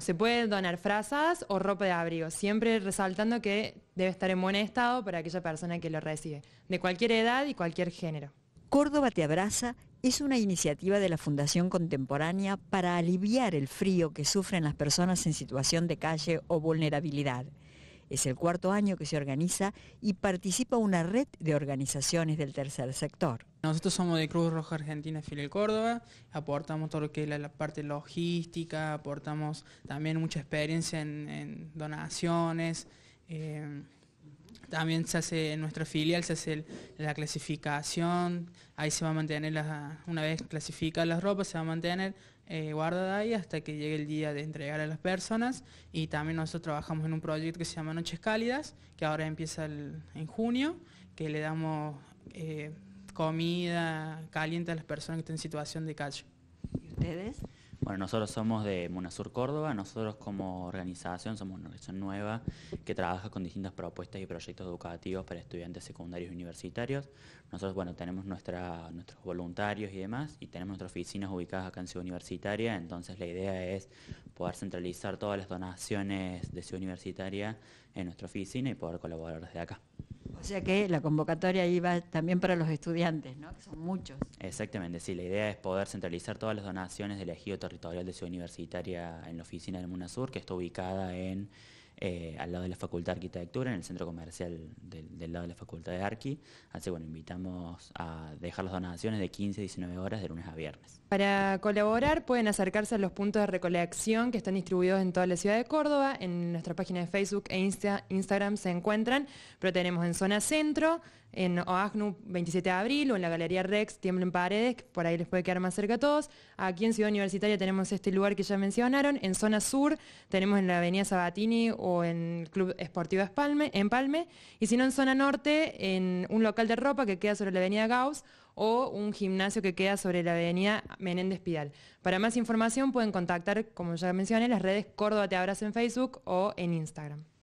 se pueden donar frazas o ropa de abrigo, siempre resaltando que debe estar en buen estado para aquella persona que lo recibe, de cualquier edad y cualquier género. Córdoba te abraza es una iniciativa de la Fundación Contemporánea para aliviar el frío que sufren las personas en situación de calle o vulnerabilidad. Es el cuarto año que se organiza y participa una red de organizaciones del tercer sector. Nosotros somos de Cruz Roja Argentina Filial Córdoba, aportamos todo lo que es la, parte logística, aportamos también mucha experiencia en, donaciones. Eh, también se hace en nuestra filial, se hace la clasificación, ahí se va a mantener, una vez clasificadas las ropas, se va a mantener guarda eh, guardada ahí hasta que llegue el día de entregar a las personas. Y también nosotros trabajamos en un proyecto que se llama Noches Cálidas, que ahora empieza en junio, que le damos eh, comida caliente a las personas que están en situación de calle. ¿Y ustedes? Bueno, nosotros somos de Munasur Córdoba, nosotros como organización somos una organización nueva que trabaja con distintas propuestas y proyectos educativos para estudiantes secundarios y universitarios. Nosotros, bueno, tenemos nuestros voluntarios y demás y tenemos nuestras oficinas ubicadas acá en Ciudad Universitaria, entonces la idea es poder centralizar todas las donaciones de Ciudad Universitaria en nuestra oficina y poder colaborar desde acá. O sea que la convocatoria iba también para los estudiantes, ¿no? que son muchos. Exactamente, sí, la idea es poder centralizar todas las donaciones del ejido territorial de Ciudad Universitaria en la oficina del MUNASUR, que está ubicada en eh, al lado de la Facultad de Arquitectura, en el centro comercial del, lado de la Facultad de Arqui. Así que bueno, invitamos a dejar las donaciones de 15 a 19 horas de lunes a viernes. Para colaborar pueden acercarse a los puntos de recolección que están distribuidos en toda la ciudad de Córdoba. En nuestra página de Facebook e Instagram se encuentran, pero tenemos en zona centro, en OAGNU 27 de abril o en la Galería Rex, Tiemblen Paredes, que por ahí les puede quedar más cerca a todos. Aquí en Ciudad Universitaria tenemos este lugar que ya mencionaron. En zona sur tenemos en la Avenida Sabatini o en el Club Esportivo Espalme, en Palme, y si no en zona norte, en un local de ropa que queda sobre la avenida Gauss o un gimnasio que queda sobre la avenida Menéndez Pidal. Para más información pueden contactar, como ya mencioné, las redes Córdoba Te en Facebook o en Instagram.